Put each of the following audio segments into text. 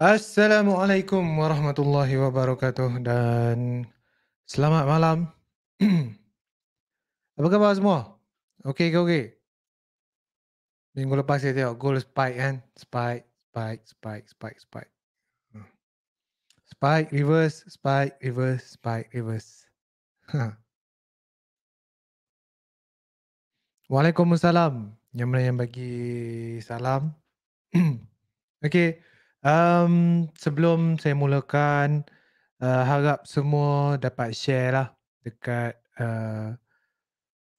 Assalamualaikum warahmatullahi wabarakatuh dan selamat malam. Apa khabar semua? Okey ke okey? Minggu lepas saya tengok gol spike kan? Spike, spike, spike, spike, spike. Hmm. Spike, reverse, spike, reverse, spike, reverse. Ha. Waalaikumsalam. Yang mana yang bagi salam. okey. Um, sebelum saya mulakan, uh, harap semua dapat share lah dekat uh,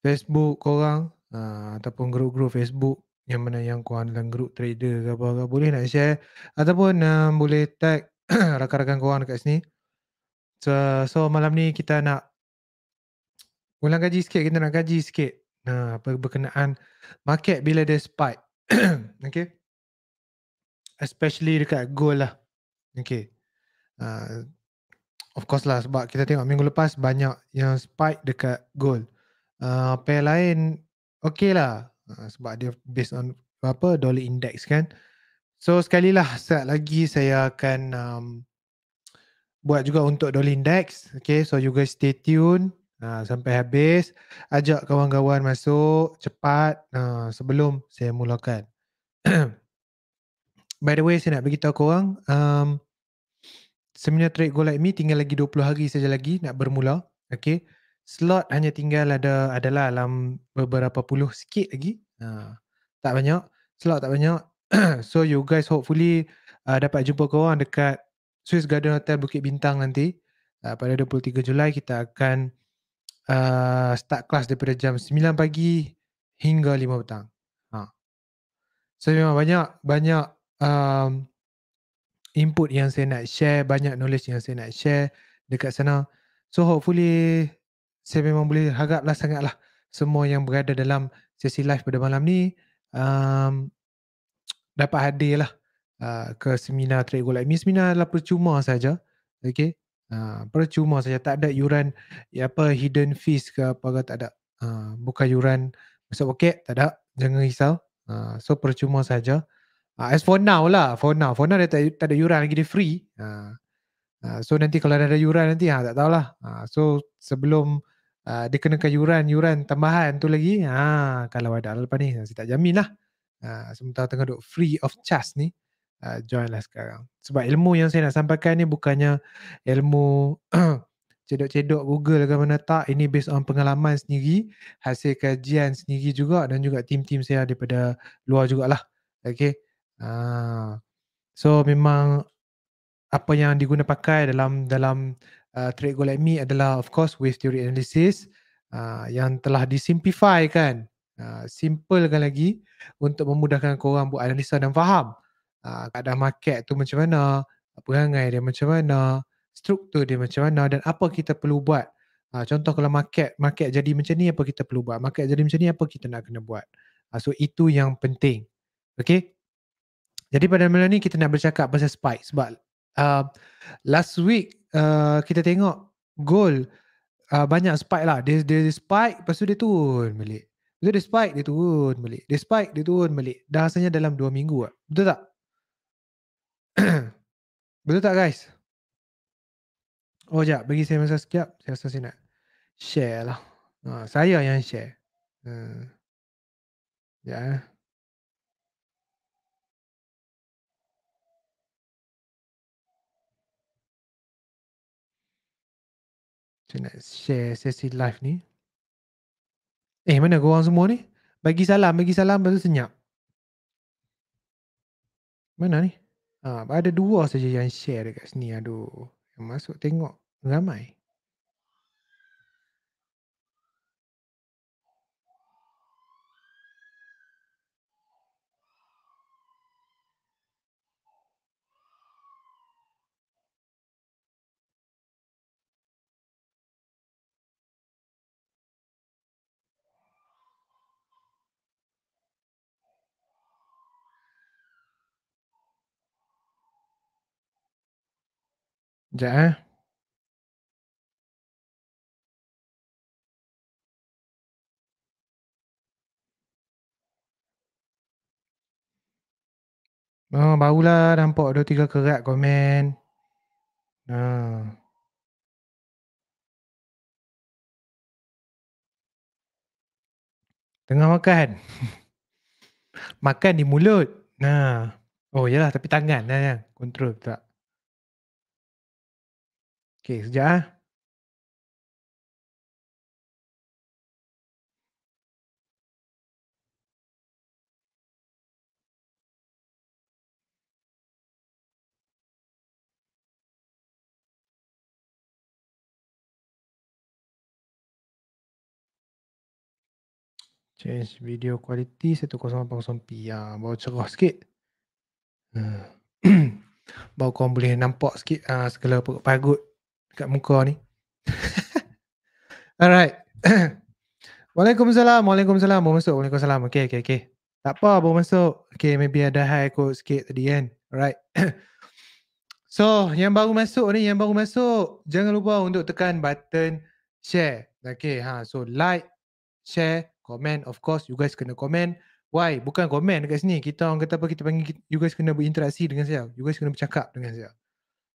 Facebook korang uh, ataupun grup-grup Facebook yang mana yang korang dalam grup trader ke apa-apa boleh nak share ataupun uh, boleh tag rakan-rakan korang dekat sini. So, so malam ni kita nak ulang kaji sikit, kita nak kaji sikit uh, berkenaan market bila dia spike. okay especially dekat goal lah. Okay. Uh, of course lah sebab kita tengok minggu lepas banyak yang spike dekat goal. Uh, pair lain okay lah. Uh, sebab dia based on apa dollar index kan. So sekali lah sekejap lagi saya akan um, buat juga untuk dollar index. Okay so you guys stay tuned. Uh, sampai habis. Ajak kawan-kawan masuk cepat uh, sebelum saya mulakan. By the way, saya nak beritahu korang, um, seminar trade go like me tinggal lagi 20 hari saja lagi nak bermula. Okay. Slot hanya tinggal ada adalah dalam beberapa puluh sikit lagi. Ha. Tak banyak. Slot tak banyak. so you guys hopefully uh, dapat jumpa korang dekat Swiss Garden Hotel Bukit Bintang nanti. Uh, pada 23 Julai kita akan uh, start kelas daripada jam 9 pagi hingga 5 petang. Ha. So memang banyak, banyak um, input yang saya nak share, banyak knowledge yang saya nak share dekat sana. So hopefully saya memang boleh haraplah sangatlah semua yang berada dalam sesi live pada malam ni um, dapat hadir lah uh, ke seminar Trade Gold Like Seminar adalah percuma saja. Okay. Uh, percuma saja. Tak ada yuran ya apa hidden fees ke apa ke tak ada. Uh, bukan yuran masuk poket. Tak ada. Jangan risau. Uh, so percuma saja. Uh, Ah, as for now lah for now for now dia tak, tak ada yuran lagi dia free ha. Uh, so nanti kalau dah ada yuran nanti ha, tak tahulah. Uh, so sebelum uh, dia kena yuran-yuran tambahan tu lagi. Ha, kalau ada lepas ni saya tak jamin lah. Uh, sementara tengah duduk free of charge ni. Uh, join lah sekarang. Sebab ilmu yang saya nak sampaikan ni bukannya ilmu cedok-cedok Google ke mana tak. Ini based on pengalaman sendiri. Hasil kajian sendiri juga dan juga tim-tim saya daripada luar jugalah. Okay. Ah. So memang apa yang diguna pakai dalam dalam uh, trade go like me adalah of course wave theory analysis uh, yang telah disimplify kan. Uh, ah, simple kan lagi untuk memudahkan korang buat analisa dan faham uh, keadaan market tu macam mana, perangai dia macam mana, struktur dia macam mana dan apa kita perlu buat. Uh, contoh kalau market market jadi macam ni apa kita perlu buat? Market jadi macam ni apa kita nak kena buat? Uh, so itu yang penting. Okay. Jadi pada malam ni kita nak bercakap pasal spike sebab uh, last week uh, kita tengok goal uh, banyak spike lah. Dia, dia, dia spike lepas tu dia turun balik. Lepas tu dia spike dia turun balik. Dia spike dia turun balik. Dah rasanya dalam 2 minggu lah. Betul tak? Betul tak guys? Oh jap bagi saya masa sekejap. Saya rasa saya nak share lah. Ha, saya yang share. Hmm. Ya. Yeah. Saya nak share sesi live ni. Eh, mana korang semua ni? Bagi salam, bagi salam. baru senyap. Mana ni? Ha, ada dua saja yang share dekat sini. Aduh. masuk tengok. Ramai. Dạ. Ya, eh. Oh, barulah nampak dua tiga kerat komen. Ah. Tengah makan. makan di mulut. Nah. Oh, yalah tapi tangan lah yang kontrol tak que ya ah. change video quality satu kosong apa kosong pia ya, bawa cerah sikit hmm. bawa korang boleh nampak sikit uh, segala pagut dekat muka ni. Alright. Waalaikumsalam, Waalaikumsalam. Baru masuk, Waalaikumsalam. Okay, okay, okay. Tak apa, baru masuk. Okay, maybe ada high kot sikit tadi kan. Alright. so, yang baru masuk ni, yang baru masuk, jangan lupa untuk tekan button share. Okay, ha. So, like, share, comment. Of course, you guys kena comment. Why? Bukan komen dekat sini. Kita orang kata apa kita panggil you guys kena berinteraksi dengan saya. You guys kena bercakap dengan saya.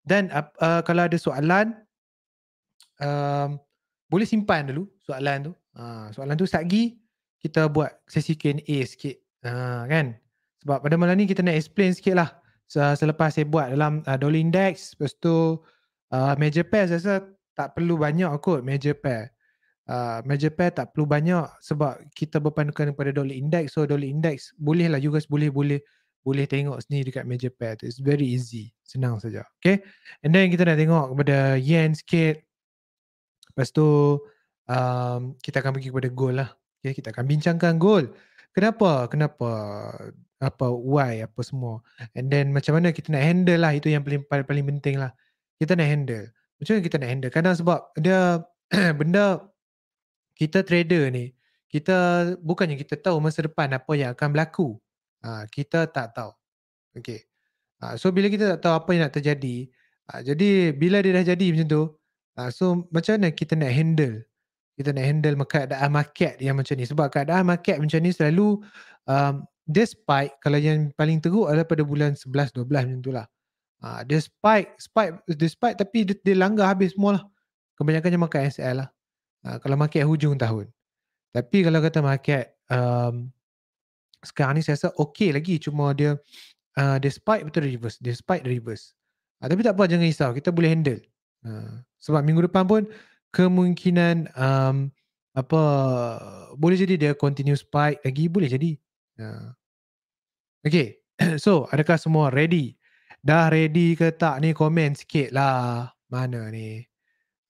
Dan uh, uh, kalau ada soalan, um, boleh simpan dulu soalan tu. Ha, soalan tu start pergi kita buat sesi Q&A sikit. Ha, kan? Sebab pada malam ni kita nak explain sikit lah selepas saya buat dalam uh, eh, dollar index lepas tu uh, eh, major pair saya rasa tak perlu banyak kot major pair. Uh, eh, major pair tak perlu banyak sebab kita berpandukan kepada dollar index so dollar index boleh lah you guys boleh boleh boleh tengok sini dekat major pair tu. It's very easy. Senang saja. Okay. And then kita nak tengok kepada yen sikit. Lepas tu um, kita akan pergi kepada goal lah. Okay, kita akan bincangkan goal. Kenapa? Kenapa? Apa? Why? Apa semua? And then macam mana kita nak handle lah. Itu yang paling paling, paling penting lah. Kita nak handle. Macam mana kita nak handle? Kadang sebab dia benda kita trader ni. Kita bukannya kita tahu masa depan apa yang akan berlaku. Ha, kita tak tahu. Okay. Ha, so bila kita tak tahu apa yang nak terjadi. Ha, jadi bila dia dah jadi macam tu. Uh, so macam mana kita nak handle kita nak handle keadaan market yang macam ni sebab keadaan market macam ni selalu um, dia spike kalau yang paling teruk adalah pada bulan 11 12 macam itulah uh, ah, dia spike spike dia spike tapi dia, dia langgar habis semua lah kebanyakannya makan SL lah uh, kalau market hujung tahun tapi kalau kata market um, sekarang ni saya rasa okay lagi cuma dia uh, dia spike betul reverse dia spike reverse uh, tapi tak apa jangan risau kita boleh handle Ha, sebab minggu depan pun kemungkinan um, apa boleh jadi dia continue spike lagi boleh jadi uh. Ha. okay so adakah semua ready dah ready ke tak ni komen sikit lah mana ni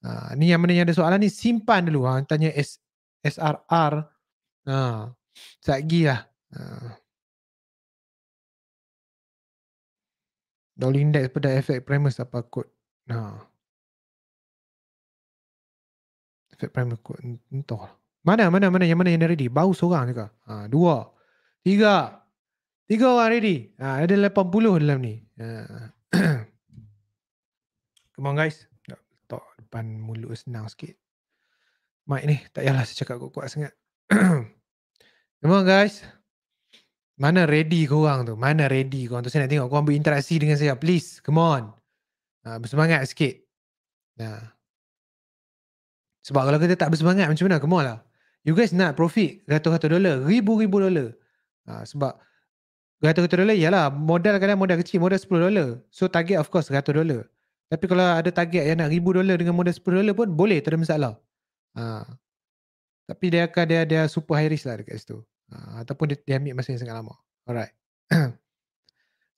ha, ni yang mana yang ada soalan ni simpan dulu ha. tanya S SRR uh, sekejap lagi lah Dollar Dolly Index pada efek premise apa kod? Nah. Fat Prime record Entah lah Mana mana mana Yang mana yang dah ready bau seorang juga ha, Dua Tiga Tiga orang ready ha, Ada 80 dalam ni ha. Come on guys Tok depan mulut senang sikit Mic ni Tak payahlah saya cakap kuat-kuat sangat Come on guys Mana ready korang tu Mana ready korang tu Saya nak tengok korang berinteraksi dengan saya Please Come on ha, Bersemangat sikit Nah. Ha. Sebab kalau kita tak bersemangat macam mana? Come lah. You guys nak profit ratus-ratus dolar, ribu-ribu dolar. Ha, sebab ratus-ratus dolar ialah modal kadang modal kecil, modal sepuluh dolar. So target of course ratus dolar. Tapi kalau ada target yang nak ribu dolar dengan modal sepuluh dolar pun boleh, tak ada masalah. Ha. Tapi dia akan dia, dia super high risk lah dekat situ. Ha, ataupun dia, dia ambil masa yang sangat lama. Alright.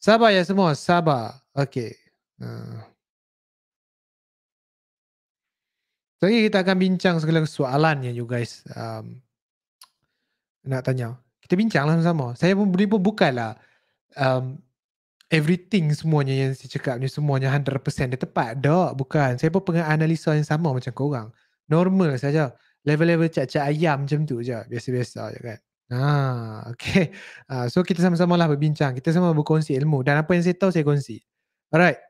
sabar ya semua, sabar. Okay. Uh. Jadi so, kita akan bincang segala soalan yang you guys um, nak tanya. Kita bincanglah sama-sama. Saya pun, ni pun bukanlah um, everything semuanya yang saya cakap ni semuanya 100% dia tepat. Tak, bukan. Saya pun pengen analisa yang sama macam korang. Normal saja. Level-level cak-cak ayam macam tu je. Biasa-biasa je kan. Ha, ah, okay. Ah, so kita sama-sama lah berbincang. Kita sama berkongsi ilmu. Dan apa yang saya tahu saya kongsi. Alright.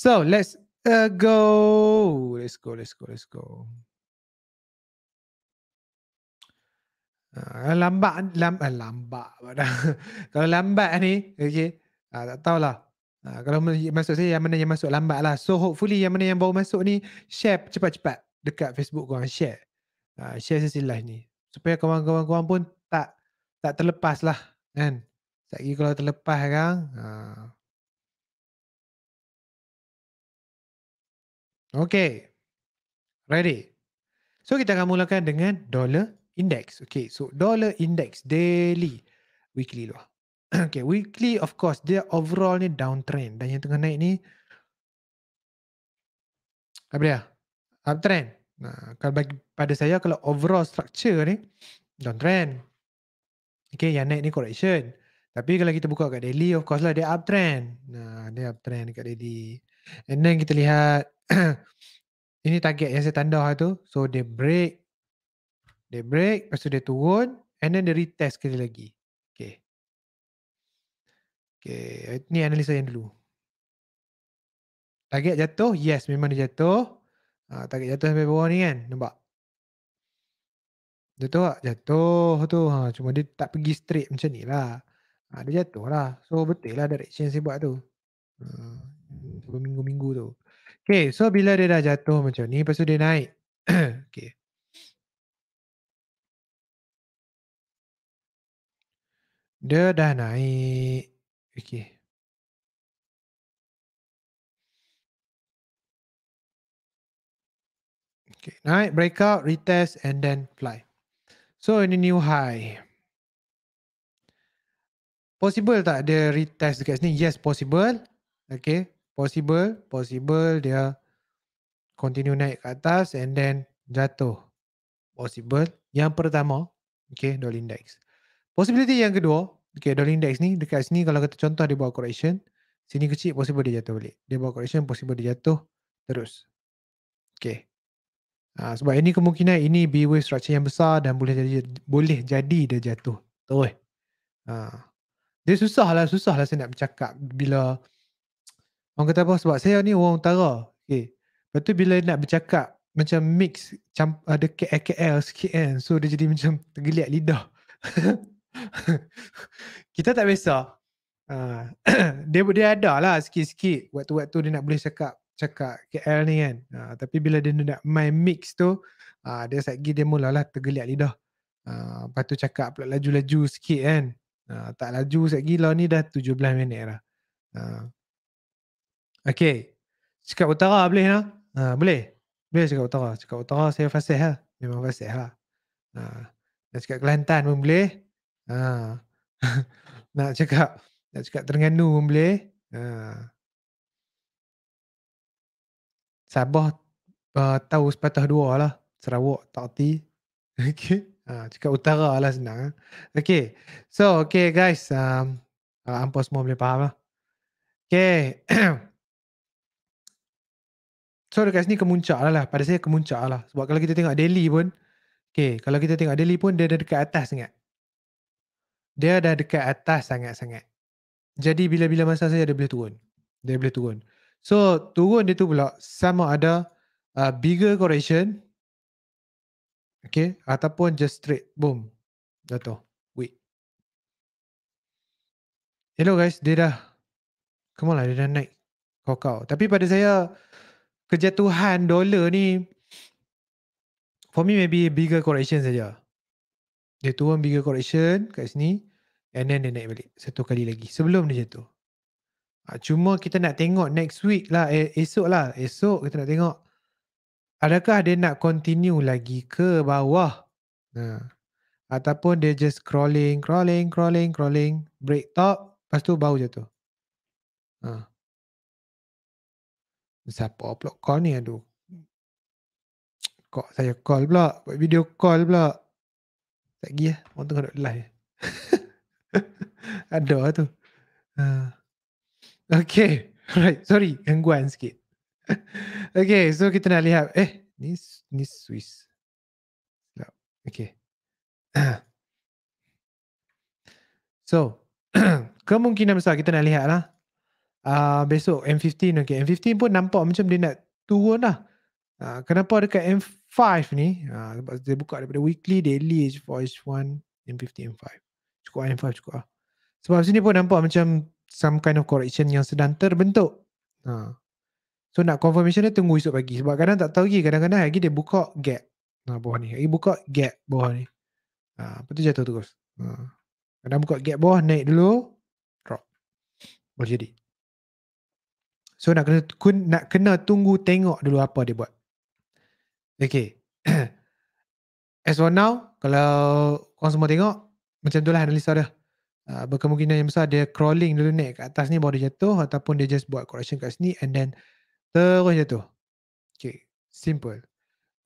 So let's uh, go. Let's go, let's go, let's go. Uh, lambat, lam, uh, lambat. kalau lambat ni, okay, uh, tak tahulah. Uh, kalau masuk saya, yang mana yang masuk lambat lah. So hopefully yang mana yang baru masuk ni, share cepat-cepat dekat Facebook korang. Share. Uh, share sesi live ni. Supaya kawan-kawan korang pun tak tak terlepas lah. Kan? Tak kalau terlepas kan. Uh, Okay. Ready. So kita akan mulakan dengan dollar index. Okay. So dollar index daily. Weekly lah. okay. Weekly of course dia overall ni downtrend. Dan yang tengah naik ni. Apa dia? Uptrend. Nah, kalau bagi pada saya kalau overall structure ni downtrend. Okay. Yang naik ni correction. Tapi kalau kita buka kat daily of course lah dia uptrend. Nah, dia uptrend kat daily. And then kita lihat ini target yang saya tanda tu. So dia break. Dia break. Lepas tu dia turun. And then dia retest sekali lagi. Okay. Okay. ni analisa yang dulu. Target jatuh. Yes. Memang dia jatuh. Ha, target jatuh sampai bawah ni kan. Nampak? Jatuh tak? Jatuh tu. Ha, cuma dia tak pergi straight macam ni lah. Ha, dia jatuh lah. So betul lah direction saya buat tu. Hmm minggu-minggu tu. Okay, so bila dia dah jatuh macam ni, lepas tu dia naik. okay. Dia dah naik. Okay. Okay, naik, breakout, retest and then fly. So, ini new high. Possible tak dia retest dekat sini? Yes, possible. Okay possible possible dia continue naik ke atas and then jatuh possible yang pertama okay dollar index possibility yang kedua okay dollar index ni dekat sini kalau kita contoh dia buat correction sini kecil possible dia jatuh balik dia buat correction possible dia jatuh terus okay ha, sebab ini kemungkinan ini B wave structure yang besar dan boleh jadi boleh jadi dia jatuh terus ha. dia susah lah susah lah saya nak bercakap bila Orang kata apa? Sebab saya ni orang utara. Okay. Lepas tu bila nak bercakap macam mix camp, ada KL eh, sikit kan. So dia jadi macam tergeliat lidah. kita tak biasa. Uh, dia dia ada lah sikit-sikit waktu-waktu dia nak boleh cakap cakap KL ni kan. Uh, tapi bila dia nak main mix tu uh, dia set gig dia lah tergeliat lidah. Uh, lepas tu cakap pula laju-laju sikit kan. Uh, tak laju set gila ni dah 17 minit lah. Uh, Okay, Cakap utara boleh lah. Ha, boleh. Boleh cakap utara. Cakap utara saya fasih lah. Memang fasih lah. Ha. Nak cakap Kelantan pun boleh. Ha. nak cakap nak cakap Terengganu pun boleh. Ha. Sabah uh, tahu sepatah dua lah. Sarawak tak Okay, Ha, cakap utara lah senang. Okay, So, okay guys. Um, uh, ah, ampun semua boleh faham lah. Okay. So dekat sini kemuncak lah, lah. Pada saya kemuncak lah. Sebab kalau kita tengok Delhi pun. Okay. Kalau kita tengok Delhi pun dia dah dekat atas sangat. Dia dah dekat atas sangat-sangat. Jadi bila-bila masa saya dia boleh turun. Dia boleh turun. So turun dia tu pula sama ada uh, bigger correction. Okay. Ataupun just straight. Boom. Jatuh. Wait. Hello guys. Dia dah. Come on lah. Dia dah naik. Kau-kau. Tapi pada saya kejatuhan dolar ni for me maybe bigger correction saja. Dia turun bigger correction kat sini and then dia naik balik satu kali lagi sebelum dia jatuh. Ah, ha, cuma kita nak tengok next week lah eh, esok lah esok kita nak tengok adakah dia nak continue lagi ke bawah ha. ataupun dia just crawling crawling crawling crawling break top lepas tu bau jatuh. Ah. Ha siapa pula call ni aduh kok saya call pula buat video call pula tak gih lah. ya. orang tengah duduk live ada lah tu uh. okay right sorry gangguan sikit okay so kita nak lihat eh ni ni swiss no. okay so kemungkinan besar kita nak lihat lah uh, besok M15 okay. M15 pun nampak macam dia nak turun lah uh, kenapa dekat M5 ni ah, sebab uh, dia buka daripada weekly daily H4 H1 m 15 M5 cukup lah, M5 cukup lah sebab sini pun nampak macam some kind of correction yang sedang terbentuk uh. so nak confirmation dia tunggu esok pagi sebab kadang tak tahu lagi kadang-kadang lagi dia buka gap uh, bawah ni lagi buka gap bawah ni uh, tu jatuh terus uh. kadang buka gap bawah naik dulu drop boleh jadi So nak kena, nak kena tunggu tengok dulu apa dia buat. Okay. As for now, kalau korang semua tengok, macam itulah analisa dia. Uh, berkemungkinan yang besar dia crawling dulu naik ke atas ni baru dia jatuh ataupun dia just buat correction kat sini and then terus jatuh. Okay, simple.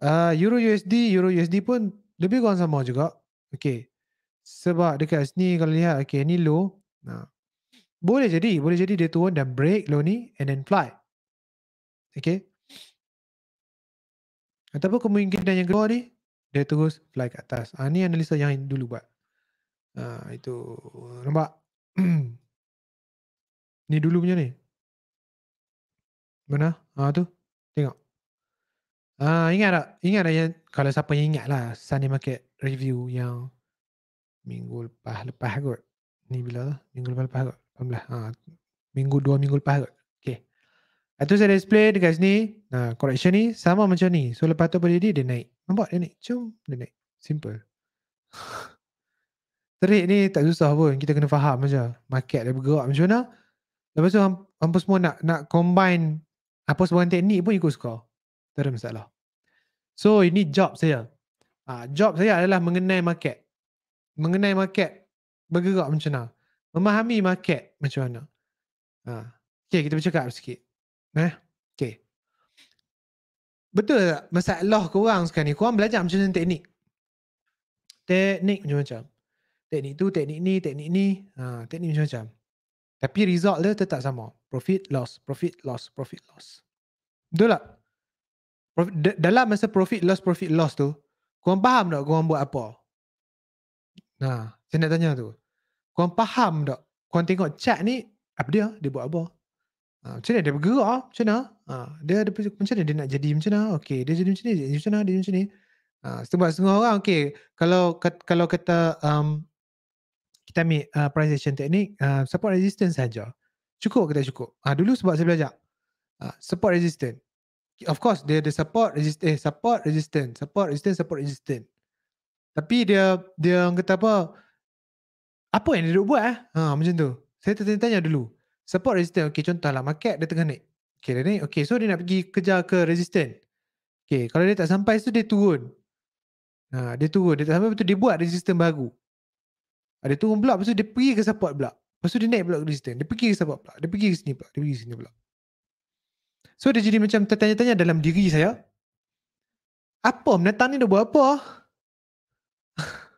Uh, Euro USD, Euro USD pun lebih kurang sama juga. Okay, sebab dekat sini kalau lihat, okay ni low. Nah. Boleh jadi, boleh jadi dia turun dan break low ni and then fly. Okay. Ataupun kemungkinan yang kedua ni, dia terus fly ke atas. Ha, ni analisa yang dulu buat. Ha, itu, nampak? ni dulu punya ni. Mana? Ha, tu. Tengok. Ha, ingat tak? Ingat tak yang, kalau siapa yang ingat lah, Sunday Market review yang minggu lepas-lepas kot. Ni bila tu? Minggu lepas-lepas kot. Alhamdulillah. Ha, minggu dua minggu lepas kot. Okay. Lepas tu saya display dekat sini. Ha, correction ni sama macam ni. So lepas tu berdiri dia naik. Nampak dia naik. Cium dia naik. Simple. Trade ni tak susah pun. Kita kena faham macam market dia bergerak macam mana. Lepas tu hampa semua nak nak combine apa sebuah teknik pun ikut suka. Tak ada masalah. So ini job saya. Ha, job saya adalah mengenai market. Mengenai market bergerak macam mana memahami market macam mana. Ha. Okay, kita bercakap sikit. Eh? Okay. Betul tak masalah korang sekarang ni? Korang belajar macam mana teknik? Teknik macam-macam. Teknik tu, teknik ni, teknik ni. Ha, teknik macam-macam. Tapi result dia tetap sama. Profit, loss, profit, loss, profit, loss. Betul tak? Profit, dalam masa profit, loss, profit, loss tu, korang faham tak korang buat apa? Nah, ha, saya nak tanya tu korang faham tak korang tengok chat ni apa dia dia buat apa ha, macam mana dia bergerak ah, macam mana ha, dia ada macam mana dia nak jadi macam mana okey dia jadi macam ni dia jadi macam mana dia jadi macam ni ha, sebab semua orang okey kalau kalau kata um, kita ambil uh, prioritization teknik uh, support resistance saja cukup kita cukup ha, dulu sebab saya belajar ha, support resistance Of course dia ada support resist eh support resistance support resistance support resistance. Tapi dia dia orang kata apa? apa yang dia duk buat eh? Ha, macam tu. Saya tertanya-tanya dulu. Support resistant. Okay, contohlah market dia tengah naik. Okey, dia naik. Okay, so dia nak pergi kejar ke resistant. Okey. kalau dia tak sampai tu dia turun. Ha, dia turun. Dia tak sampai tu dia buat resistant baru. Ha, dia turun pula. Lepas tu dia pergi ke support pula. Lepas tu dia naik pula ke resistant. Dia pergi ke support pula. Dia pergi ke sini pula. Dia pergi ke sini pula. So dia jadi macam tertanya-tanya dalam diri saya. Apa menatang ni dah buat apa?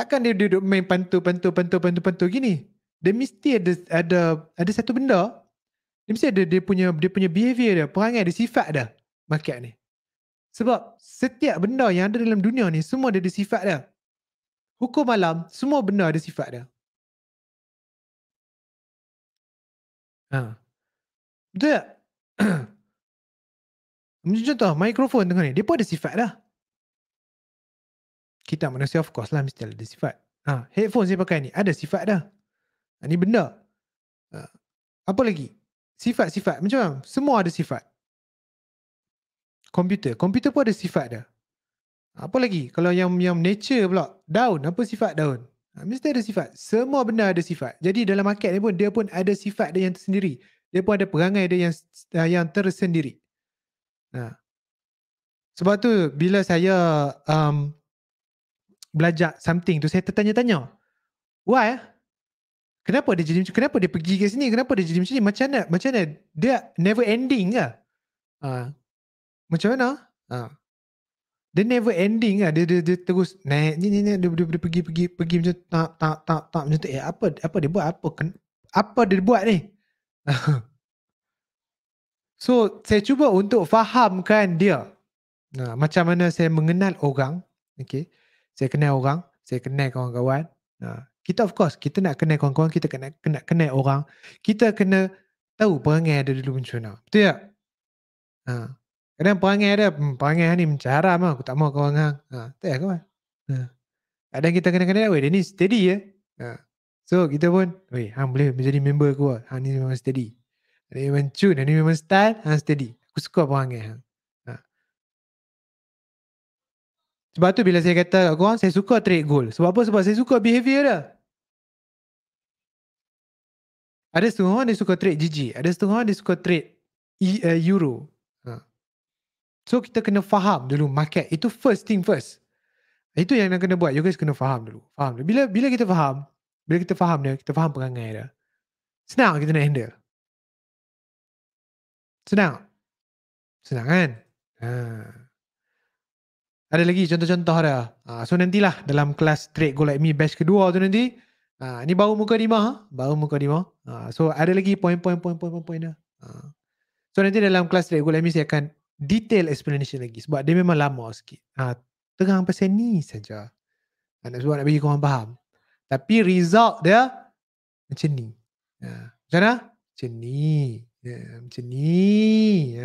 Takkan dia duduk main pantu, pantu, pantu, pantu, pantu gini. Dia mesti ada ada ada satu benda. Dia mesti ada dia punya dia punya behavior dia, perangai dia, sifat dia. Makiat ni. Sebab setiap benda yang ada dalam dunia ni, semua dia ada sifat dia. Hukum malam semua benda ada sifat dia. Ha. Betul tak? Macam contoh, mikrofon tengah ni, dia pun ada sifat dah. Kita manusia of course lah mesti ada sifat. Ha, headphone saya pakai ni ada sifat dah. Ha, benda. Ha, apa lagi? Sifat-sifat macam mana? Semua ada sifat. Komputer. Komputer pun ada sifat dah. Ha, apa lagi? Kalau yang yang nature pula. Daun. Apa sifat daun? Ha, mesti ada sifat. Semua benda ada sifat. Jadi dalam market ni pun dia pun ada sifat dia yang tersendiri. Dia pun ada perangai dia yang eh, yang tersendiri. Nah. Ha. Sebab tu bila saya um, belajar something tu saya tertanya-tanya why ah? kenapa dia jadi macam kenapa dia pergi ke sini kenapa dia jadi macam ni macam mana macam mana dia never ending ke ha. macam mana ha. dia never ending lah dia, dia, dia terus naik ni ni ni dia, dia, dia, pergi pergi pergi macam tak tak tak tak macam tu eh apa apa dia buat apa Ken, apa dia buat ni so saya cuba untuk fahamkan dia nah, ha, macam mana saya mengenal orang okay saya kenal orang, saya kenal kawan-kawan. Ha. Kita of course, kita nak kenal kawan-kawan, kita kena, kena kenal orang. Kita kena tahu perangai ada dulu macam mana. Betul tak? Ha. Kadang perangai ada, hmm, perangai ni macam haram lah, Aku tak mahu kawan hang. Ha. Tak ya kawan. Ha. Kadang kita kena kenal, weh dia ni steady ya. Ha. So kita pun, weh hang boleh menjadi member aku lah. ni memang steady. Dia memang cun, dia memang style, hang steady. Aku suka perangai hang. Sebab tu bila saya kata kat korang, saya suka trade gold. Sebab apa? Sebab saya suka behavior dia. Ada setengah orang dia suka trade GG. Ada setengah orang dia suka trade e, uh, euro. Ha. So kita kena faham dulu market. Itu first thing first. Itu yang nak kena buat. You guys kena faham dulu. Faham dulu. Bila, bila kita faham, bila kita faham dia, kita faham perangai dia. Senang kita nak handle. Senang. Senang kan? Haa. Ada lagi contoh-contoh dia. Ha, ah, so nantilah dalam kelas trade go like me batch kedua tu nanti. Ah, ha, ni baru muka lima. Ha? Ah, baru muka lima. Ha, so ada lagi poin-poin, poin-poin, poin-poin, dia. Ha. So nanti dalam kelas trade go like me saya akan detail explanation lagi. Sebab dia memang lama sikit. Ha, terang pasal ni saja. Ha, nak sebab nak bagi korang faham. Tapi result dia macam ni. Ha. Macam mana? Macam ni. Yeah, macam ni.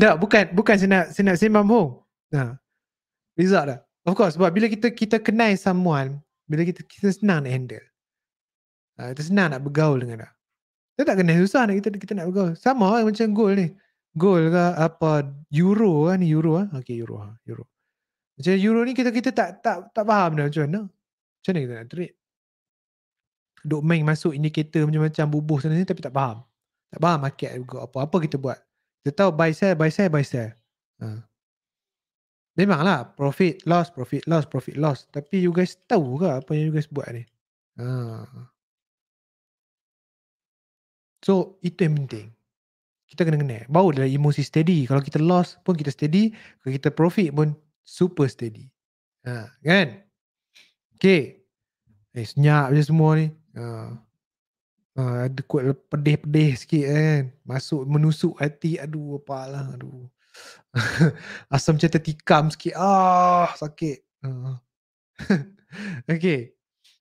tak, bukan bukan saya nak saya nak sembang bohong. Ha. Result lah. Of course, but bila kita kita kenal someone, bila kita kita senang nak handle. Ha, kita senang nak bergaul dengan dia. Kita tak kena susah nak kita kita nak bergaul. Sama lah macam goal ni. Goal ke apa euro ni euro ah. Okey euro ah, euro. Macam euro ni kita kita tak tak tak faham dah macam mana. Macam mana kita nak trade? Duk main masuk indikator macam-macam bubuh sana sini tapi tak faham. Tak faham market juga apa-apa kita buat. Kita tahu buy sell, buy sell, buy sell. Ha. Memanglah profit, loss, profit, loss, profit, loss. Tapi you guys tahu ke apa yang you guys buat ni? Ha. So, itu yang penting. Kita kena kena. Bawa dalam emosi steady. Kalau kita loss pun kita steady. Kalau kita profit pun super steady. Ha. Kan? Okay. Eh, senyap je semua ni. Ha. Ha, ada kuat pedih-pedih sikit kan. Masuk menusuk hati. Aduh, apalah. Aduh. asam macam tertikam sikit. Ah, sakit. Ah. okay.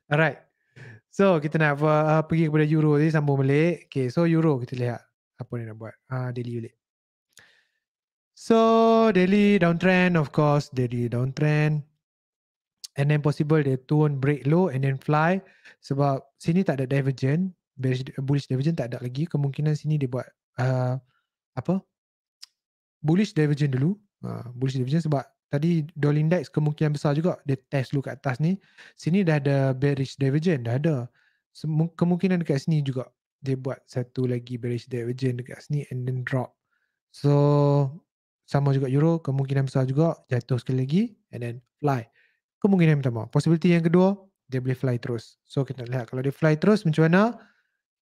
Alright. So, kita nak uh, pergi kepada Euro tadi, sambung balik. Okay, so Euro kita lihat apa dia nak buat. Ah, uh, daily balik. So, daily downtrend, of course, daily downtrend. And then possible dia turn break low and then fly. Sebab sini tak ada divergent. Bullish, bullish divergent tak ada lagi. Kemungkinan sini dia buat uh, apa? bullish divergence dulu. Ha, bullish divergence sebab tadi dollar index kemungkinan besar juga dia test dulu kat atas ni. Sini dah ada bearish divergence, dah ada. Kemungkinan dekat sini juga dia buat satu lagi bearish divergent dekat sini and then drop. So sama juga euro kemungkinan besar juga jatuh sekali lagi and then fly. Kemungkinan yang pertama. Possibility yang kedua dia boleh fly terus. So kita lihat kalau dia fly terus macam mana.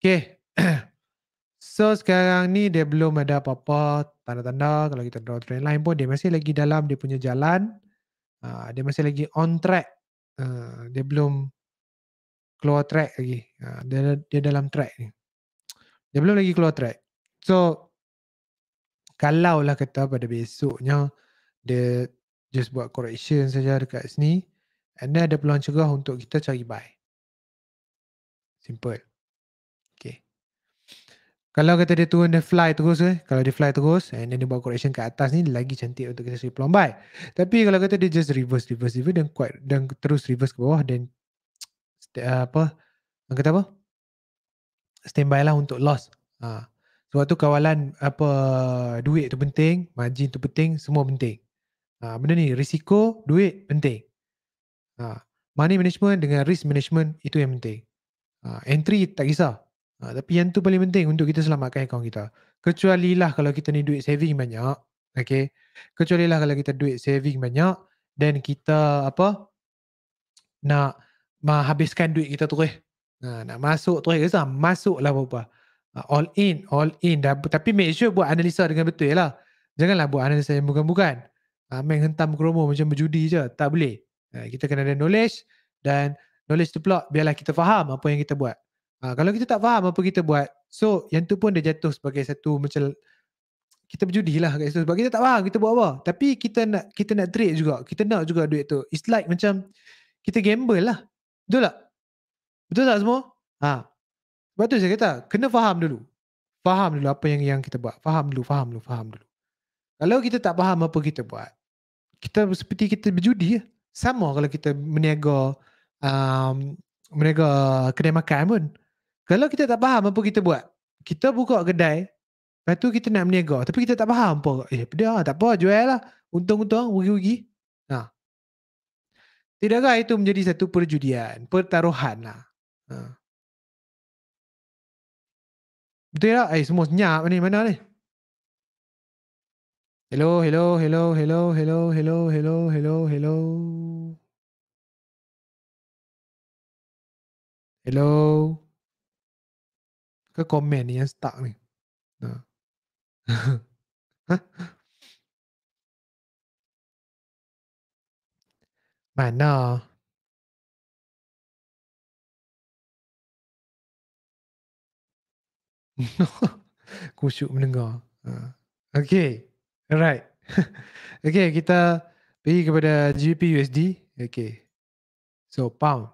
Okay, So sekarang ni dia belum ada apa-apa tanda-tanda kalau kita draw trend line pun dia masih lagi dalam dia punya jalan. Uh, dia masih lagi on track. Uh, dia belum keluar track lagi. Uh, dia, dia dalam track ni. Dia belum lagi keluar track. So kalau lah kata pada besoknya dia just buat correction saja dekat sini and then ada peluang cegah untuk kita cari buy. Simple. Kalau kata dia turun dia fly terus eh. Kalau dia fly terus and then dia buat correction ke atas ni lagi cantik untuk kita sweep lombai. Tapi kalau kata dia just reverse reverse reverse dan kuat dan terus reverse ke bawah dan uh, eh, apa? Orang kata apa? Standby lah untuk loss. Ha. Sebab tu kawalan apa duit tu penting, margin tu penting, semua penting. Ha, benda ni risiko, duit penting. Ha, money management dengan risk management itu yang penting. Ha, entry tak kisah. Ha, tapi yang tu paling penting untuk kita selamatkan akaun kita. Kecuali lah kalau kita ni duit saving banyak. Okay. Kecuali lah kalau kita duit saving banyak. Then kita apa. Nak menghabiskan duit kita tu eh. Ha, nak masuk tu eh. Masuk lah apa-apa. Ha, all in. All in. Dah, tapi make sure buat analisa dengan betul lah. Janganlah buat analisa yang bukan-bukan. Ha, main hentam kromo macam berjudi je. Tak boleh. Ha, kita kena ada knowledge. Dan knowledge tu pula biarlah kita faham apa yang kita buat. Ha, kalau kita tak faham apa kita buat, so yang tu pun dia jatuh sebagai satu macam kita berjudilah kat situ sebab kita tak faham kita buat apa. Tapi kita nak kita nak trade juga. Kita nak juga duit tu. It's like macam kita gamble lah. Betul tak? Betul tak semua? Ha. Sebab tu saya kata, kena faham dulu. Faham dulu apa yang yang kita buat. Faham dulu, faham dulu, faham dulu. Kalau kita tak faham apa kita buat, kita seperti kita berjudi. Sama kalau kita meniaga um, meniaga kedai makan pun. Kalau kita tak faham apa kita buat. Kita buka kedai. Lepas tu kita nak berniaga. Tapi kita tak faham apa. Eh pedang lah, tak apa jual lah. Untung-untung rugi-rugi. Ha. Tidakkah itu menjadi satu perjudian. Pertaruhan lah. Ha. Betul tak? Eh semua senyap ni. Mana ni? Hello, hello, hello, hello, hello, hello, hello, hello, hello. Hello ke komen ni yang stuck ni. Ha. Mana? Kusyuk mendengar. Ha. Okay. Alright. okay, kita pergi kepada GBP USD. Okay. So, pound.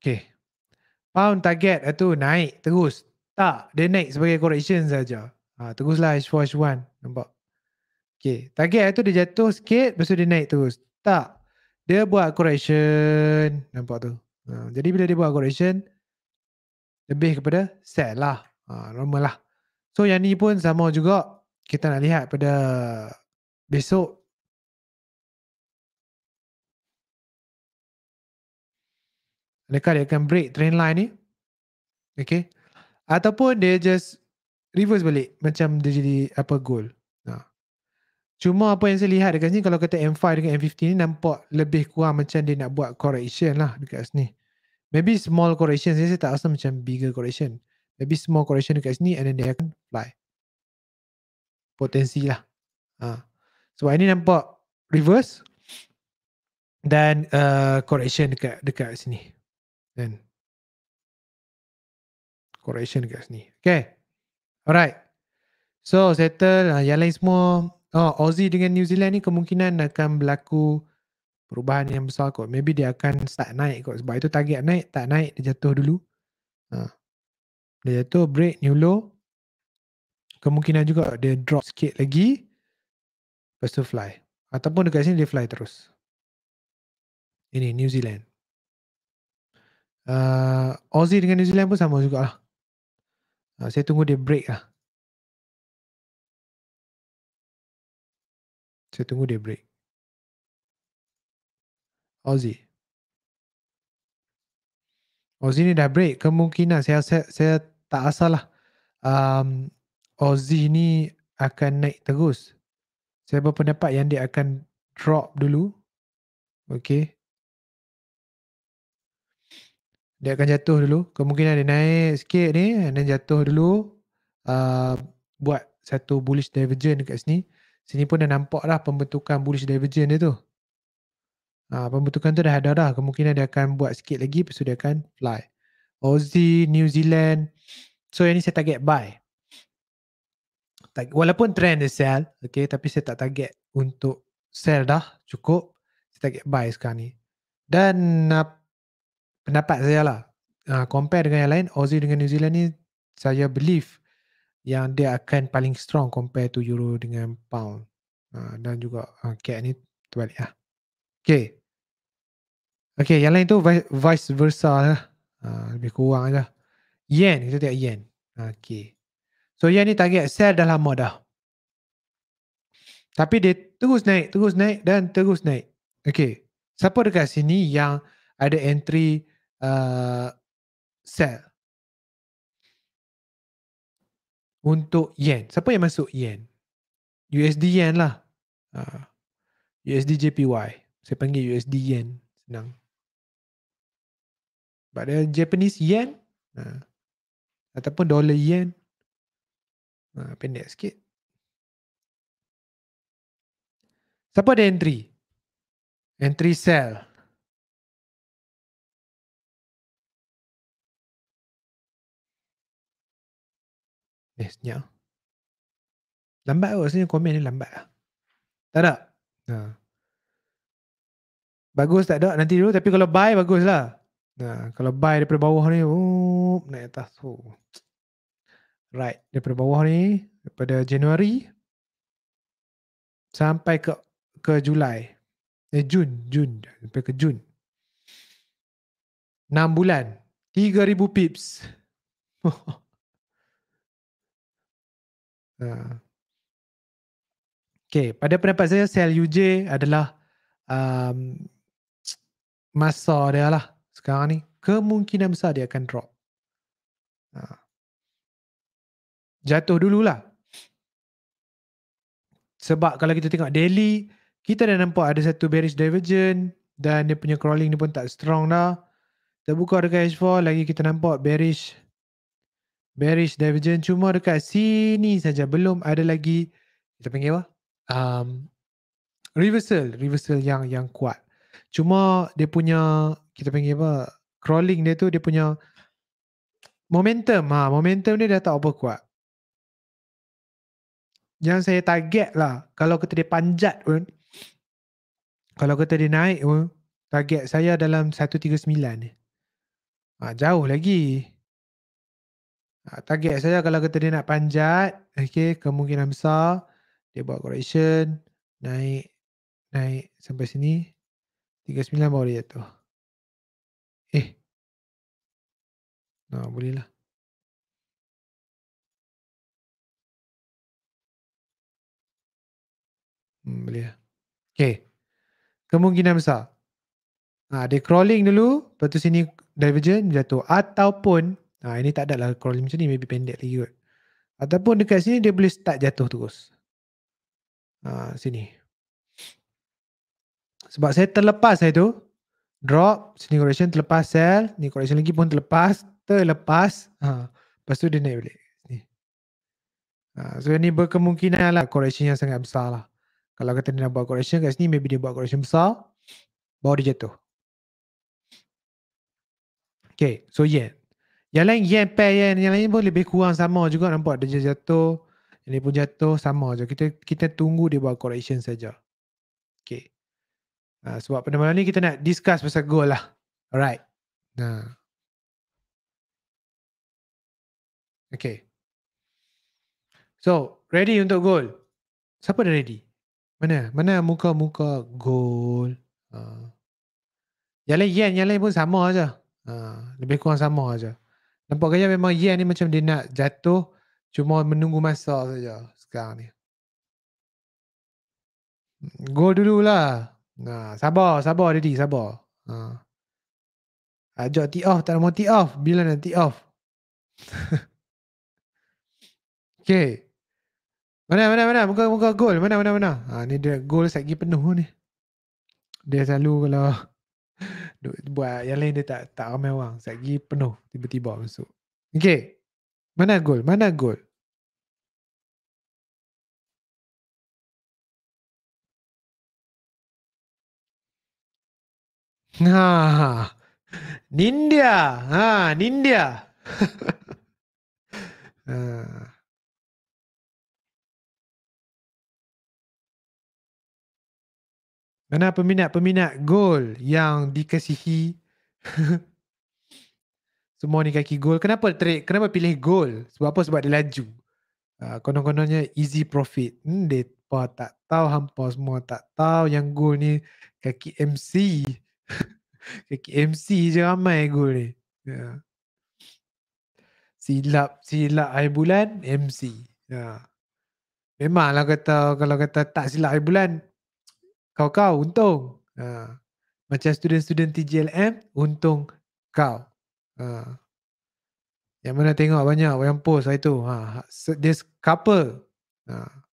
Okay pound target tu naik terus. Tak, dia naik sebagai correction saja. Ha, teruslah H4, H1. Nampak? Okay. Target tu dia jatuh sikit, lepas dia naik terus. Tak. Dia buat correction. Nampak tu? Ha, jadi bila dia buat correction, lebih kepada set lah. Ha, normal lah. So yang ni pun sama juga. Kita nak lihat pada besok Adakah dia akan break trend line ni? Okay. Ataupun dia just reverse balik macam dia jadi apa goal. Ha. Cuma apa yang saya lihat dekat sini kalau kata M5 dengan M15 ni nampak lebih kurang macam dia nak buat correction lah dekat sini. Maybe small correction saya, saya tak rasa macam bigger correction. Maybe small correction dekat sini and then dia akan fly. Potensi lah. Ha. Sebab so, ini nampak reverse dan uh, correction dekat dekat sini. Then correction guys ni. Okay. Alright. So settle ah, yang lain semua. Oh, Aussie dengan New Zealand ni kemungkinan akan berlaku perubahan yang besar kot. Maybe dia akan start naik kot. Sebab itu target naik, tak naik, dia jatuh dulu. Ha. Dia jatuh, break, new low. Kemungkinan juga dia drop sikit lagi. Lepas tu fly. Ataupun dekat sini dia fly terus. Ini New Zealand uh, Aussie dengan New Zealand pun sama juga lah. Uh, ah, saya tunggu dia break lah. Saya tunggu dia break. Aussie. Aussie ni dah break. Kemungkinan saya, saya, saya tak asal lah. Um, Aussie ni akan naik terus. Saya berpendapat yang dia akan drop dulu. Okay. dia akan jatuh dulu kemungkinan dia naik sikit ni and then jatuh dulu uh, buat satu bullish divergence dekat sini sini pun dah nampak lah pembentukan bullish divergence dia tu uh, pembentukan tu dah ada dah kemungkinan dia akan buat sikit lagi lepas tu dia akan fly Aussie, New Zealand so yang ni saya target buy walaupun trend dia sell okay, tapi saya tak target untuk sell dah cukup saya target buy sekarang ni dan apa uh, pendapat saya lah uh, compare dengan yang lain Aussie dengan New Zealand ni saya believe yang dia akan paling strong compare to euro dengan pound uh, dan juga uh, ah, cat ni terbalik lah okay okay yang lain tu vice versa lah uh, lebih kurang lah yen kita tengok yen okay so yen ni target sell dah lama dah tapi dia terus naik terus naik dan terus naik okay siapa dekat sini yang ada entry uh, sell untuk yen. Siapa yang masuk yen? USD yen lah. Uh, ah, USD JPY. Saya panggil USD yen. Senang. But the Japanese yen. Uh, ataupun dollar yen. Uh, pendek sikit. Siapa ada entry? Entry sell. Eh, senyap. Lambat kot. Rasanya komen ni lambat lah. Tak tak? Ha. Bagus tak tak? Nanti dulu. Tapi kalau buy, bagus lah. Ha. Kalau buy daripada bawah ni, oh, naik atas. Oh. Right. Daripada bawah ni, daripada Januari sampai ke ke Julai. Eh, Jun. Jun. Sampai ke Jun. 6 bulan. 3,000 pips. Ha. Okay, pada pendapat saya sel UJ adalah um, masa dia lah sekarang ni kemungkinan besar dia akan drop. Ha. Jatuh dululah. Sebab kalau kita tengok daily, kita dah nampak ada satu bearish divergence dan dia punya crawling ni pun tak strong dah. Terbuka dekat H4, lagi kita nampak bearish bearish divergence cuma dekat sini saja belum ada lagi kita panggil apa um, reversal reversal yang yang kuat cuma dia punya kita panggil apa crawling dia tu dia punya momentum ha, momentum dia dah tak apa kuat yang saya target lah kalau kita dia panjat pun kalau kita dia naik pun target saya dalam 139 ni ha, jauh lagi Ha, target saya kalau kata dia nak panjat okay kemungkinan besar dia buat correction naik naik sampai sini 39 baru dia jatuh eh nah boleh lah hmm, boleh lah okey kemungkinan besar ha, dia crawling dulu lepas tu sini divergent jatuh ataupun Ha, ini tak ada lah crawling macam ni. Maybe pendek lagi kot. Ataupun dekat sini dia boleh start jatuh terus. Ha, sini. Sebab saya terlepas saya tu. Drop. Sini correction terlepas sell. Ni correction lagi pun terlepas. Terlepas. Ha. Lepas tu dia naik balik. Ni. Ha, so ni berkemungkinan lah correction yang sangat besar lah. Kalau kata dia nak buat correction kat sini. Maybe dia buat correction besar. Bawa dia jatuh. Okay. So yeah. Yang lain yen pair yen yang lain pun lebih kurang sama juga nampak dia jatuh ini pun jatuh sama je. Kita kita tunggu dia buat correction saja. Okay. Uh, ah, sebab pada malam ni kita nak discuss pasal gold lah. Alright. Nah. Okay. So, ready untuk gold? Siapa dah ready? Mana? Mana muka-muka gold? Uh. Ah. Yang lain yen, yang lain pun sama aja. Uh, lebih kurang sama aja. Nampak gaya memang yen ni macam dia nak jatuh cuma menunggu masa saja sekarang ni. Go dululah. Nah, sabar, sabar Didi, sabar. Ha. Ajak T off, tak mau T off. Bila nak T off? okay. Mana, mana, mana? Muka, muka goal Mana, mana, mana? Ha, ni dia goal segi penuh ni. Dia selalu kalau buat yang lain dia tak tak ramai orang satgi penuh tiba-tiba masuk okey mana gol mana gol ha, ha. nindia ha nindia ha Kerana peminat-peminat gol yang dikasihi semua ni kaki gol. Kenapa trik? Kenapa pilih gol? Sebab apa? Sebab dia laju. Uh, konon-kononnya easy profit. Hmm, dia tak tahu hampa semua. Tak tahu yang gol ni kaki MC. kaki MC je ramai gol ni. Silap-silap ya. yeah. air bulan, MC. Ya. Yeah. Memanglah kata kalau kata tak silap air bulan kau kau untung. Ha. Macam student-student TJLM, untung kau. Ha. Yang mana tengok banyak yang post hari tu. Ha. Dia couple. Ha.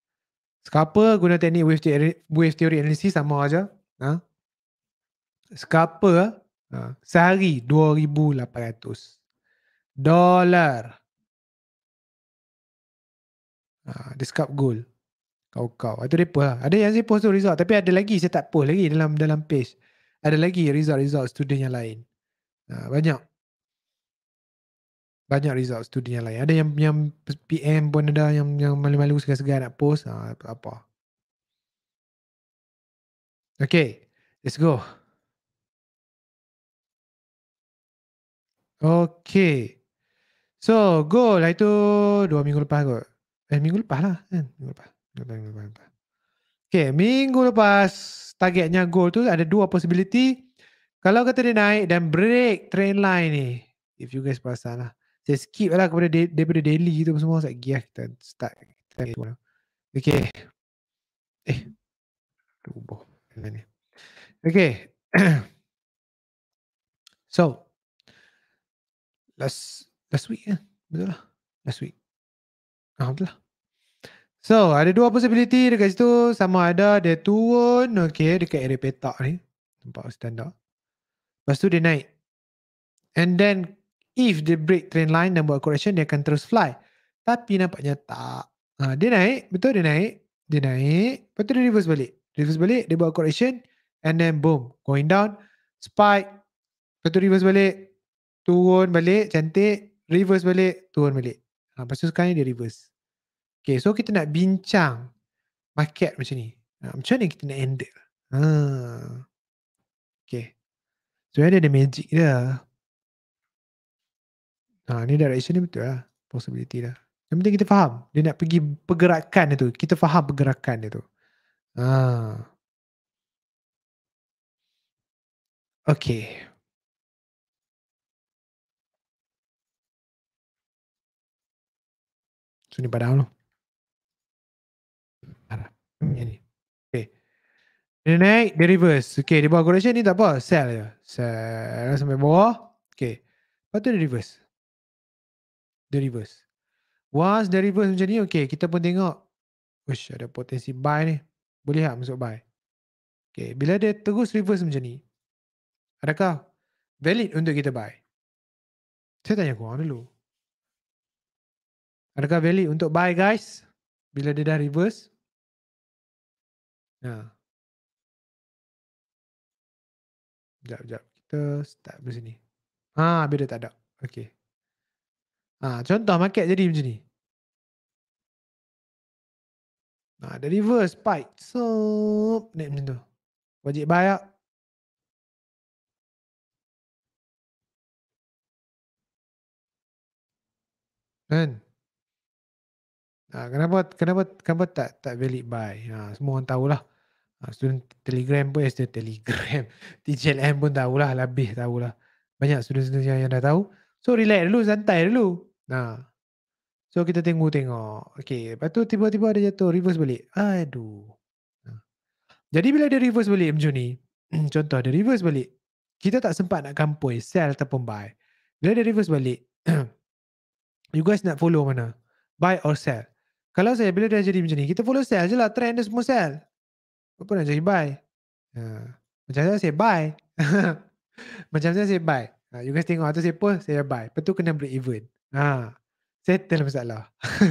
Scalper guna teknik wave theory, wave theory analysis sama aja. Ha? Scalper ha, sehari 2,800 dolar. Ha, dia scalp gold kau-kau. Itu dia post lah. Ada yang saya post tu result. Tapi ada lagi saya tak post lagi dalam dalam page. Ada lagi result-result student yang lain. Ha, banyak. Banyak result student yang lain. Ada yang yang PM pun ada yang yang malu-malu segar-segar nak post. Ha, apa. Okay. Let's go. Okay. So, goal lah itu dua minggu lepas kot. Eh, minggu lepas lah. Eh, minggu lepas. Okay, minggu lepas targetnya goal tu ada dua possibility. Kalau kata dia naik dan break trend line ni. If you guys perasan lah. Saya skip lah kepada de- daripada daily tu semua. Saya gila kita start. okay. Eh. Rubuh. Okay. so. Last, last week kan? Eh? Betul lah. Last week. Alhamdulillah. So ada dua possibility dekat situ sama ada dia turun okay dekat area petak ni tempat standar. Lepas tu dia naik. And then if the break trend line dan buat correction dia akan terus fly. Tapi nampaknya tak. Ha, dia naik, betul dia naik. Dia naik, lepas tu dia reverse balik. Reverse balik, dia buat correction and then boom, going down, spike. Lepas tu reverse balik, turun balik, cantik. Reverse balik, turun balik. Ha, lepas tu sekarang dia reverse. Okay, so kita nak bincang market macam ni. Uh, macam mana kita nak handle? Uh, okay. So, ada ada magic dia. Ha, ni direction ni betul lah. Possibility lah. Yang penting kita faham. Dia nak pergi pergerakan dia tu. Kita faham pergerakan dia tu. Ha. Okay. So ni padang lah. Yang hmm. Okay. Dia naik, dia reverse. Okay, dia buat correction ni tak apa. Sell je. Sell lah sampai bawah. Okay. Lepas tu dia reverse. Dia reverse. Once dia reverse macam ni, okay. Kita pun tengok. Wish, ada potensi buy ni. Boleh tak masuk buy? Okay. Bila dia terus reverse macam ni, adakah valid untuk kita buy? Saya tanya korang dulu. Adakah valid untuk buy guys? Bila dia dah reverse? Ya. Sekejap, sekejap. Kita start dari sini. Ha, habis dia tak ada. Okey. Ha, contoh market jadi macam ni. Ha, the reverse spike. So, naik macam tu. Wajib bayar. Kan? Ha, kenapa, kenapa, kenapa tak tak valid buy? Ha, semua orang tahulah. Ah, student telegram pun eh, student telegram TGLM pun tahulah lebih lah banyak student-student yang, yang dah tahu so relax dulu santai dulu nah so kita tunggu tengok okay lepas tu tiba-tiba ada jatuh reverse balik aduh jadi bila dia reverse balik macam ni contoh dia reverse balik kita tak sempat nak kampoi sell ataupun buy bila dia reverse balik you guys nak follow mana buy or sell kalau saya bila dia jadi macam ni kita follow sell je lah trend dia semua sell apa nak cari buy? Ha. Ya, macam saya, saya bye, Macam saya, saya bye. Ha. You guys tengok, atau saya post, saya bye. Lepas kena break even. Ha. Settle masalah.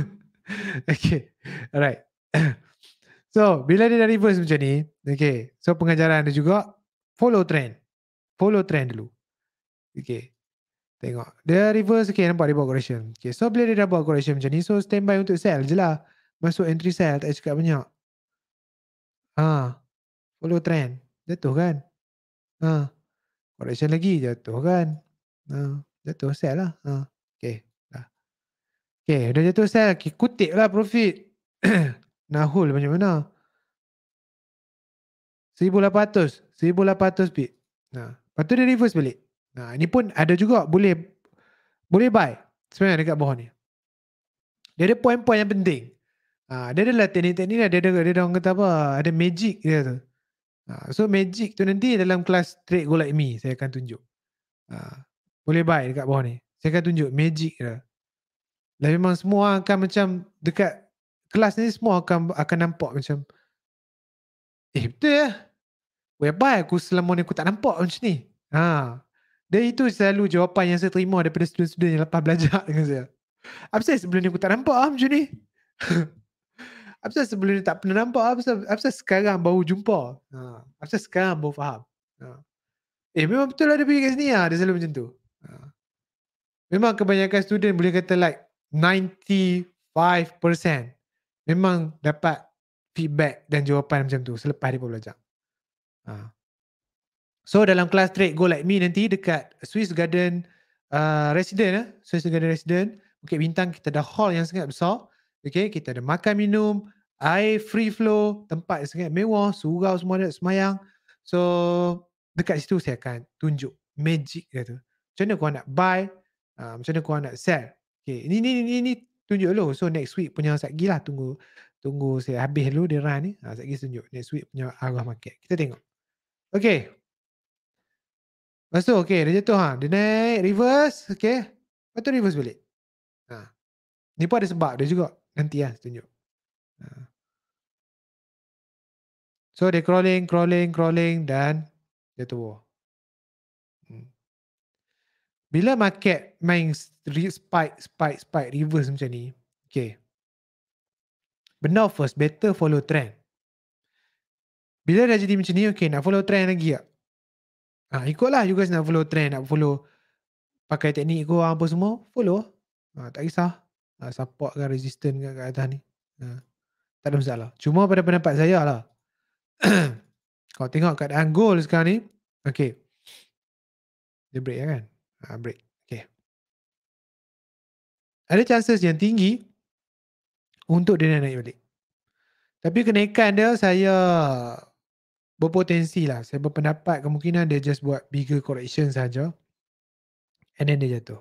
okay. Alright. so, bila dia dah reverse macam ni, okay. So, pengajaran dia juga, follow trend. Follow trend dulu. Okay. Tengok. Dia reverse, okay, nampak dia buat correction. Okay. So, bila dia dah buat correction macam ni, so, standby untuk sell je lah. Masuk entry sell, tak cakap banyak. Ha. Follow trend. Jatuh kan. Ha. Correction lagi. Jatuh kan. Ha. Jatuh sell lah. Ha. Okay. Dah. Okay. Dah jatuh sell. Okay. Kutip lah profit. Nahul macam mana. 1800. 1800 bit. Ha. Lepas tu dia reverse balik. Ha. Ini pun ada juga. Boleh. Boleh buy. Sebenarnya dekat bawah ni. Dia ada poin-poin yang penting. Ha, dia adalah teknik-teknik lah. Dia, ada dia orang kata apa. Ada magic dia tu. Ha, so magic tu nanti dalam kelas trade go like me. Saya akan tunjuk. Ha, boleh buy dekat bawah ni. Saya akan tunjuk magic dia. Dan lah, memang semua akan macam dekat kelas ni semua akan akan nampak macam eh betul ya. Lah. Whereby aku selama ni aku tak nampak macam ni. Ha. Dan itu selalu jawapan yang saya terima daripada student-student yang lepas belajar dengan saya. Apa saya sebelum ni aku tak nampak lah macam ni. Apa sebelum ni tak pernah nampak? Apa sekarang baru jumpa? Ha. sekarang baru faham? Ha. Eh memang betul lah dia pergi kat sini lah. Dia selalu macam tu. Ha. Memang kebanyakan student boleh kata like 95% memang dapat feedback dan jawapan macam tu selepas dia belajar. Ha. So dalam kelas trade go like me nanti dekat Swiss Garden uh, Resident eh? Swiss Garden Resident Bukit Bintang kita ada hall yang sangat besar. Okay, kita ada makan minum, air free flow, tempat yang sangat mewah, surau semua ada, semayang. So, dekat situ saya akan tunjuk magic dia tu. Macam mana korang nak buy, uh, macam mana korang nak sell. Okay, ini, ini, ini, ini tunjuk dulu. So, next week punya satgi gila tunggu tunggu saya habis dulu dia run ni. Uh, ah, satgi tunjuk, next week punya arah market. Kita tengok. Okay. Lepas tu, okay, dia jatuh ha. Dia naik, reverse, okay. Lepas tu, reverse balik. Ha. Ni pun ada sebab dia juga. Nanti lah tunjuk. Ha. So dia crawling, crawling, crawling dan dia tua. Hmm. Bila market main spike, spike, spike, reverse macam ni. Okay. Benda first, better follow trend. Bila dah jadi macam ni, okay, nak follow trend lagi tak? Ha, ikutlah you guys nak follow trend, nak follow pakai teknik korang apa semua, follow. Ha, tak kisah nak supportkan resistant kat, kat atas ni ha. tak ada masalah cuma pada pendapat saya lah kau tengok kat gold sekarang ni ok dia break ya kan ha, break ada chances yang tinggi untuk dia naik balik. Tapi kenaikan dia saya berpotensi lah. Saya berpendapat kemungkinan dia just buat bigger correction saja, And then dia jatuh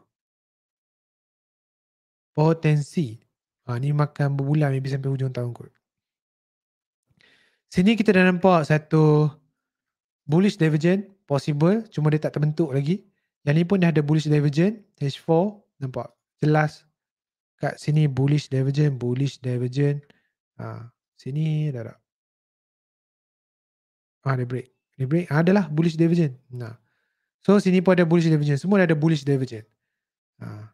potensi. Ha, ni makan berbulan maybe sampai hujung tahun kot. Sini kita dah nampak satu bullish divergent possible cuma dia tak terbentuk lagi. Yang ni pun dah ada bullish divergent H4 nampak jelas kat sini bullish divergent, bullish divergent. Ha, sini dah tak? Ha, dia break. Dia break. Ha, adalah bullish divergent. Nah. So sini pun ada bullish divergent. Semua dah ada bullish divergent. Ha.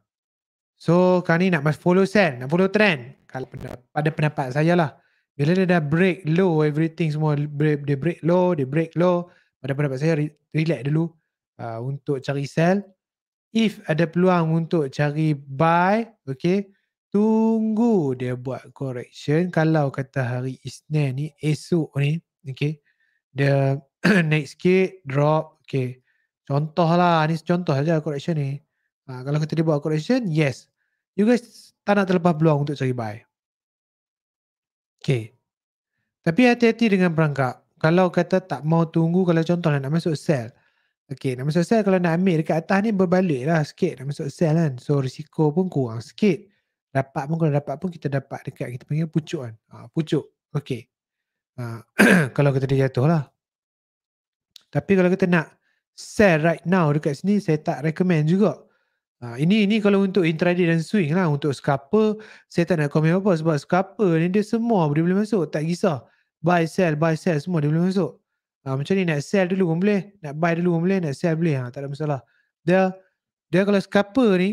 So kan ni nak mas follow trend, nak follow trend. Kalau pada pada pendapat saya lah, bila dia dah break low everything semua, break, dia break low, dia break low. Pada pendapat saya re- relax dulu uh, untuk cari sell. If ada peluang untuk cari buy, okay, tunggu dia buat correction. Kalau kata hari Isnin ni, esok ni, okay, dia naik sikit, drop, okay. Contoh lah, ni contoh saja correction ni. Ha, kalau kita dia buat correction, yes. You guys tak nak terlepas peluang untuk cari buy. Okay. Tapi hati-hati dengan perangkap. Kalau kata tak mau tunggu, kalau contohlah nak masuk sell. Okay, nak masuk sell kalau nak ambil dekat atas ni berbalik lah sikit nak masuk sell kan. So risiko pun kurang sikit. Dapat pun kalau dapat pun kita dapat dekat kita panggil pucuk kan. Ha, pucuk. Okay. Ha, kalau kita dia jatuh lah. Tapi kalau kita nak sell right now dekat sini saya tak recommend juga. Ha, ini ini kalau untuk intraday dan swing lah. Untuk scalper, saya tak nak komen apa-apa. Sebab scalper ni dia semua dia boleh masuk. Tak kisah. Buy, sell, buy, sell. Semua dia boleh masuk. Ha, macam ni nak sell dulu pun boleh. Nak buy dulu pun boleh. Nak sell boleh. Ha, tak ada masalah. Dia dia kalau scalper ni,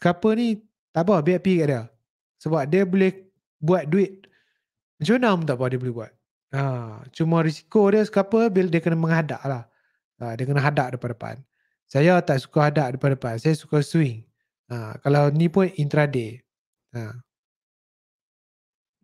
scalper ni tak apa. BIP kat dia. Sebab dia boleh buat duit. Macam mana pun tak apa dia boleh buat. Ha, cuma risiko dia scalper bila dia kena menghadap lah. Ha, dia kena hadap depan-depan saya tak suka hadap depan-depan. Saya suka swing. Ha, kalau ni pun intraday. Ha.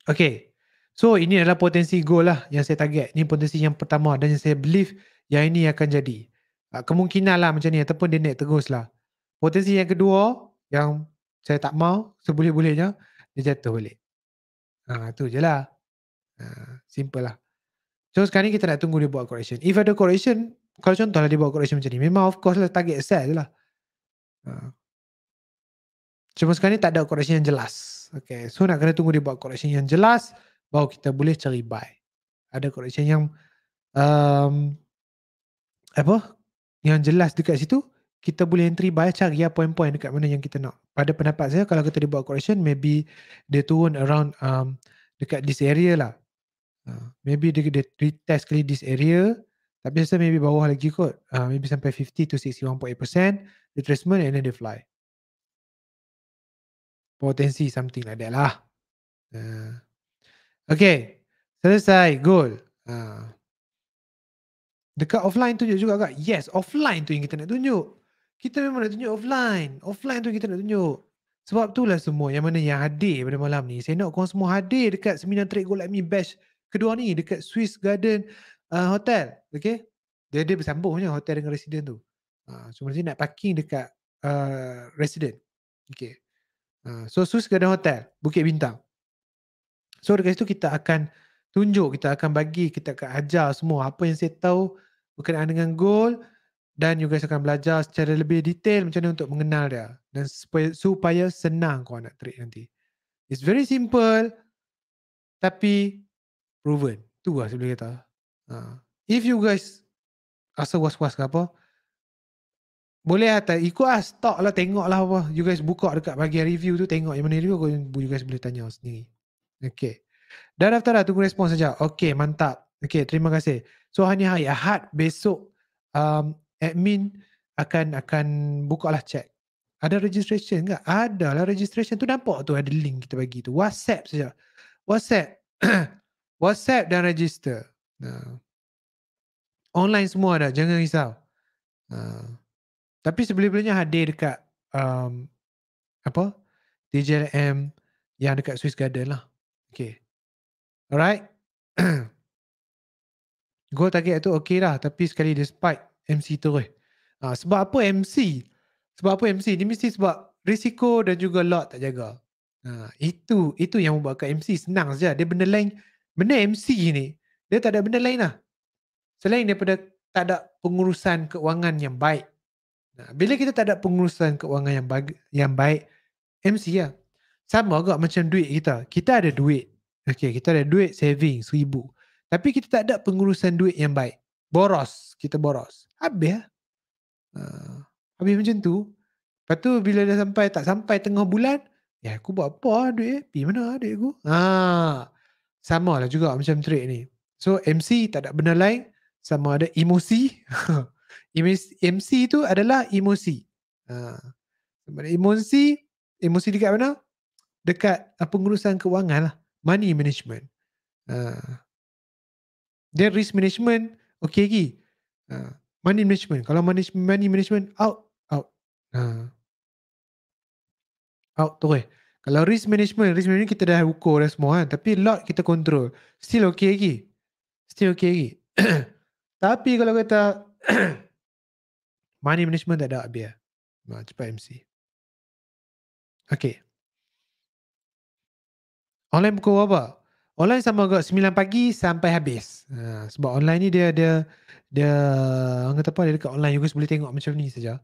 Okay. So ini adalah potensi goal lah yang saya target. Ini potensi yang pertama dan yang saya believe yang ini akan jadi. Ha, kemungkinan lah macam ni ataupun dia naik terus lah. Potensi yang kedua yang saya tak mau seboleh-bolehnya dia jatuh balik. Ha, tu je lah. Ha, simple lah. So sekarang kita nak tunggu dia buat correction. If ada correction kalau contohlah dia buat correction macam ni memang of course lah target sell lah ha. cuma sekarang ni tak ada correction yang jelas okay. so nak kena tunggu dia buat correction yang jelas baru kita boleh cari buy ada correction yang um, apa yang jelas dekat situ kita boleh entry buy cari ya point-point dekat mana yang kita nak pada pendapat saya kalau kita dia buat correction maybe dia turun around um, dekat this area lah uh, maybe dia, dia test kali this area tapi saya maybe bawah lagi kot. Uh, maybe sampai 50 to 61.8% retracement and then they fly. Potensi something like that lah. Uh, okay. Selesai. Goal. Uh, dekat offline tunjuk juga agak. Yes, offline tu yang kita nak tunjuk. Kita memang nak tunjuk offline. Offline tu kita nak tunjuk. Sebab tu lah semua yang mana yang hadir pada malam ni. Saya nak korang semua hadir dekat seminar trade goal like me bash kedua ni. Dekat Swiss Garden uh, hotel. Okay. Dia ada bersambung je hotel dengan resident tu. Uh, so, nak parking dekat uh, resident. Okay. Uh, so, Sus ada hotel. Bukit Bintang. So, dekat situ kita akan tunjuk. Kita akan bagi. Kita akan ajar semua. Apa yang saya tahu berkenaan dengan goal. Dan you guys akan belajar secara lebih detail macam mana untuk mengenal dia. Dan supaya, supaya senang kau nak trade nanti. It's very simple. Tapi proven. Itu lah sebenarnya kata. Uh, if you guys rasa was-was ke apa, boleh lah tanya. Ikut lah stock lah tengok lah apa. You guys buka dekat bagian review tu tengok yang mana review you guys boleh tanya sendiri. Okay. Dah daftar dah tunggu respon saja. Okay mantap. Okay terima kasih. So hanya hari Ahad besok um, admin akan akan buka lah check. Ada registration ke? Ada lah registration tu nampak tu ada link kita bagi tu. WhatsApp saja. WhatsApp. WhatsApp dan register. Uh, online semua dah, jangan risau. Uh, tapi sebelum-belumnya hadir dekat um, apa? DJM yang dekat Swiss Garden lah. Okay. Alright. Goal target tu okay lah. Tapi sekali dia spike MC tu. Eh. Ah, uh, sebab apa MC? Sebab apa MC? Dia mesti sebab risiko dan juga lot tak jaga. Uh, itu itu yang membuatkan MC senang saja. Dia benda lain. Benda MC ni. Dia tak ada benda lain lah. Selain daripada tak ada pengurusan keuangan yang baik. Nah, bila kita tak ada pengurusan keuangan yang, bagi, yang baik, MC lah. Ya. Sama agak macam duit kita. Kita ada duit. Okay, kita ada duit saving seribu. Tapi kita tak ada pengurusan duit yang baik. Boros. Kita boros. Habis lah. Ya. habis macam tu. Lepas tu bila dah sampai, tak sampai tengah bulan, ya aku buat apa duit? Pergi mana duit aku? Ah, sama lah juga macam trik ni. So MC tak ada benda lain sama ada emosi. MC itu adalah emosi. Ha. Emosi, emosi dekat mana? Dekat ah, pengurusan kewangan lah. Money management. Ha. Then risk management, okey lagi. Ha. Money management. Kalau management, money management, out. Out. Ha. Out tu eh. Kalau risk management, risk management kita dah ukur dah semua kan. Tapi lot kita control. Still okey lagi still carry. Tapi kalau kata money management tak ada habis lah. Eh? Nah, cepat MC. Okay. Online pukul apa? Online sama kot 9 pagi sampai habis. Ha, sebab online ni dia ada, dia orang kata apa dia dekat online juga boleh tengok macam ni saja.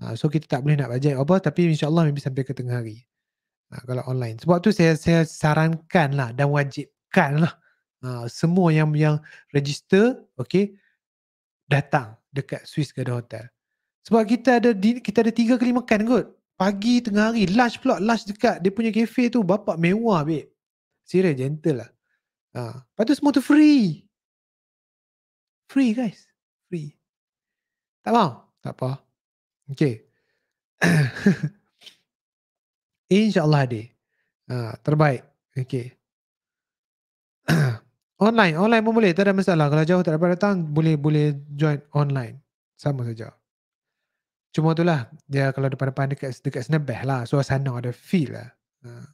Ha, so kita tak boleh nak bajet apa tapi insyaAllah maybe sampai ke tengah hari. Ha, kalau online. Sebab tu saya saya sarankan lah dan wajibkan lah. Ah, semua yang yang register okey datang dekat Swiss Garden Hotel. Sebab kita ada kita ada tiga kali makan kot. Pagi, tengah hari, lunch pula, lunch dekat dia punya kafe tu bapak mewah beb. Serius gentle lah. Ha, lepas tu semua tu free. Free guys, free. Tak mau? Tak apa. Okay. InsyaAllah dia. Ah, ha, terbaik. Okay. online online pun boleh tak ada masalah kalau jauh tak dapat datang boleh boleh join online sama saja cuma itulah dia ya, kalau depan-depan dekat dekat senebeh lah suasana ada feel lah ha.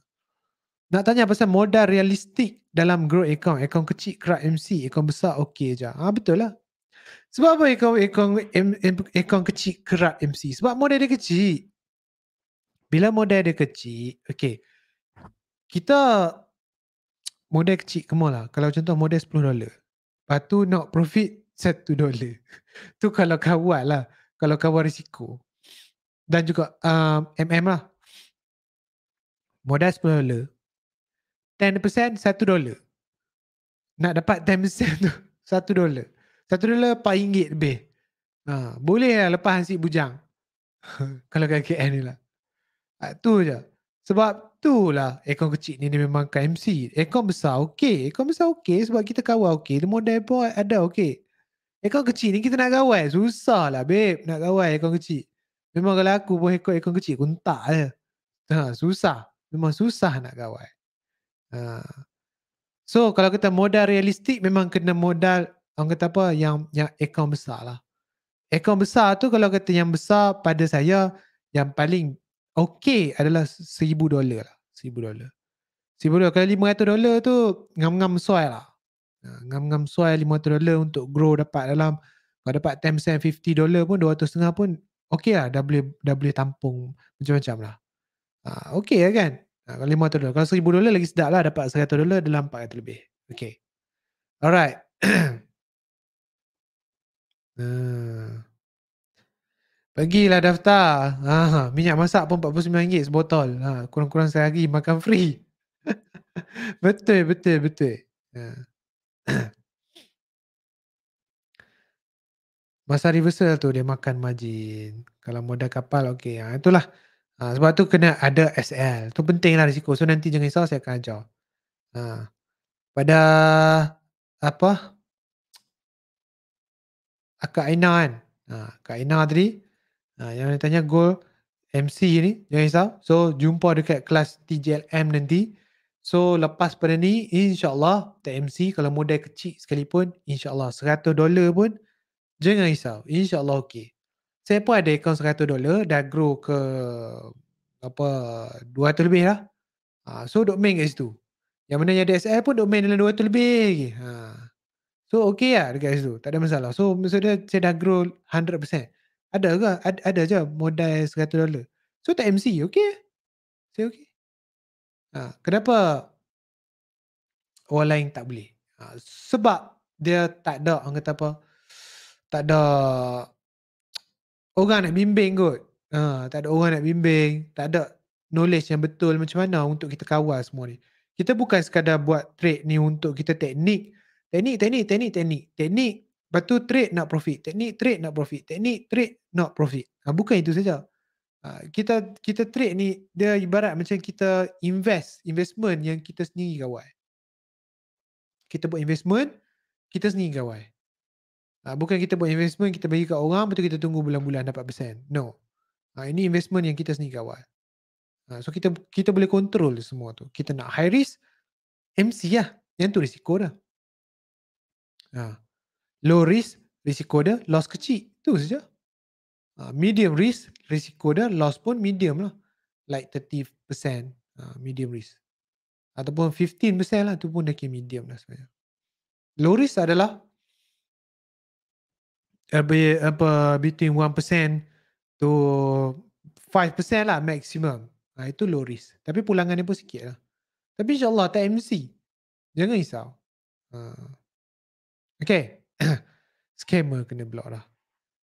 nak tanya pasal modal realistik dalam grow account account kecil kerap MC account besar okey je ha, betul lah sebab apa account, account, account kecil kerap MC sebab modal dia kecil bila modal dia kecil okey kita modal kecil kemal lah. Kalau contoh modal $10. Lepas tu nak profit satu dolar. tu kalau kawal lah. Kalau kawal risiko. Dan juga um, MM lah. Modal $10. 10% satu dolar. Nak dapat 10% tu satu dolar. Satu dolar empat ringgit lebih. Ha, boleh lah lepas hansi bujang. Kalau KKN ni lah. Ah, tu je. Sebab tu lah, aircon kecil ni dia memang kan MC. Aircon besar okey. Aircon besar okey sebab kita kawal okey. Dia model boy ada okey. Aircon kecil ni kita nak kawal. Susah lah babe nak kawal aircon kecil. Memang kalau aku pun ekor aircon kecil aku entak je. Ha, susah. Memang susah nak kawal. Ha. So kalau kita modal realistik memang kena modal orang kata apa yang yang aircon besar lah. Aircon besar tu kalau kata yang besar pada saya yang paling okay adalah seribu dolar lah. Seribu dolar. Seribu dolar. Kalau lima ratus dolar tu ngam-ngam suai lah. Ha, ngam-ngam suai lima ratus dolar untuk grow dapat dalam kalau dapat 10 cent 50 dolar pun dua ratus setengah pun okay lah dah boleh, dah boleh tampung macam-macam lah. Ha, okay lah kan? Ha, kalau 500 dolar. Kalau seribu dolar lagi sedap lah dapat seratus dolar dalam 400 lebih. Okay. Alright. uh. Pergilah daftar. Ha, ha, minyak masak pun RM49 sebotol. Ha, kurang-kurang saya lagi makan free. betul, betul, betul. Ha. Masa reversal tu dia makan majin Kalau modal kapal, okey. Ha, itulah. Ha, sebab tu kena ada SL. Tu penting lah risiko. So nanti jangan risau, saya akan ajar. Ha. Pada apa? Akak Aina kan? Ha, Aina tadi. Ha, yang nak tanya goal MC ni, jangan risau. So, jumpa dekat kelas TJLM nanti. So, lepas pada ni, insyaAllah, tak MC kalau modal kecil sekalipun, insyaAllah, 100 dolar pun, jangan risau. InsyaAllah, okey. Saya pun ada akaun 100 dolar, dah grow ke apa 200 lebih lah. Ha, so, duk main kat situ. Yang mana yang ada pun duk main dalam 200 lebih lagi. Ha. So, okey lah dekat situ. Tak ada masalah. So, maksudnya saya dah grow 100% ada ke? Ad, ada je modal 100 dolar. So tak MC, okay? Saya so, okay. Ha, kenapa orang lain tak boleh? Ha, sebab dia tak ada, orang kata apa, tak ada orang nak bimbing kot. Ha, tak ada orang nak bimbing, tak ada knowledge yang betul macam mana untuk kita kawal semua ni. Kita bukan sekadar buat trade ni untuk kita teknik. Teknik, teknik, teknik, teknik. Teknik, Lepas tu trade nak profit. Teknik trade nak profit. Teknik trade nak profit. Ha, bukan itu saja. Ha, kita kita trade ni dia ibarat macam kita invest. Investment yang kita sendiri gawai. Kita buat investment, kita sendiri gawai. Ha, bukan kita buat investment, kita bagi kat orang, betul kita tunggu bulan-bulan dapat persen. No. Ha, ini investment yang kita sendiri gawai. Ha, so kita kita boleh kontrol semua tu. Kita nak high risk, MC lah. Yang tu risiko dah. Ha low risk risiko dia loss kecil itu saja ah, medium risk risiko dia loss pun medium lah like 30% uh, ah, medium risk ataupun 15% lah itu pun dah kira medium lah sebenarnya low risk adalah apa between 1% to 5% lah maximum ha, itu low risk tapi pulangan dia pun sikit lah tapi insyaAllah tak MC jangan risau ha. okay scammer kena block lah.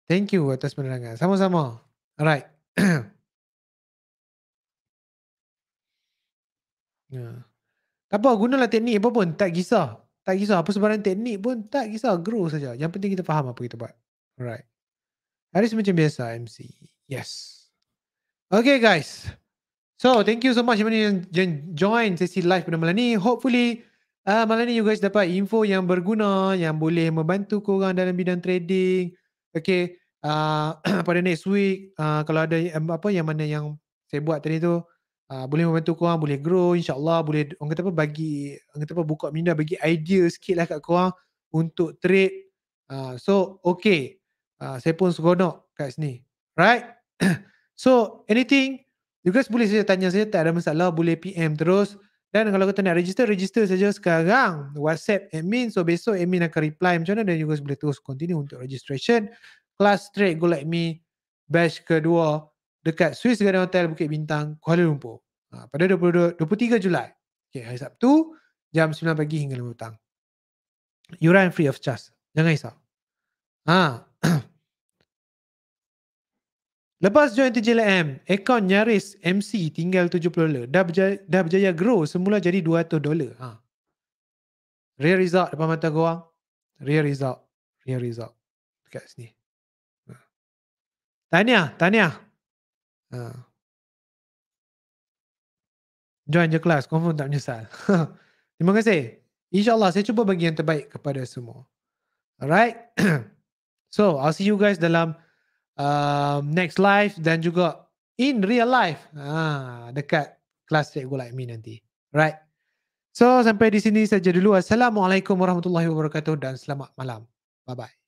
Thank you atas penerangan. Sama-sama. Alright. yeah. Ya. Tak apa, gunalah teknik apa pun. Tak kisah. Tak kisah. Apa sebarang teknik pun tak kisah. Grow saja. Yang penting kita faham apa kita buat. Alright. Hari macam biasa MC. Yes. Okay guys. So, thank you so much yang join sesi live pada malam ni. Hopefully, Uh, malam ni you guys dapat info yang berguna yang boleh membantu korang dalam bidang trading. Okay. Uh, ah, pada next week uh, kalau ada um, apa yang mana yang saya buat tadi tu uh, boleh membantu korang, boleh grow insyaAllah. Boleh orang kata apa bagi, orang kata apa buka minda bagi idea sikit lah kat korang untuk trade. Uh, so okay. Uh, saya pun seronok kat sini. Right? so anything you guys boleh saja tanya saya tak ada masalah boleh PM terus. Dan kalau kita nak register, register saja sekarang. WhatsApp admin. So besok admin akan reply macam mana. Dan juga boleh terus continue untuk registration. Class straight go like me. Batch kedua dekat Swiss Garden Hotel Bukit Bintang, Kuala Lumpur. Ha, pada 22, 23 Julai. Okay, hari Sabtu jam 9 pagi hingga 5 petang. You run free of charge. Jangan risau. Ha. Lepas join TJLM, akaun nyaris MC tinggal 70 dolar. Dah berjaya, dah berjaya grow semula jadi 200 dolar. Ha. Real result depan mata korang. Real result. Real result. Dekat sini. Ha. Tanya, tanya. Ha. Join je kelas, confirm tak menyesal. Terima kasih. InsyaAllah saya cuba bagi yang terbaik kepada semua. Alright. so, I'll see you guys dalam um, next life dan juga in real life ah, dekat kelas cikgu like me nanti. Right. So sampai di sini saja dulu. Assalamualaikum warahmatullahi wabarakatuh dan selamat malam. Bye-bye.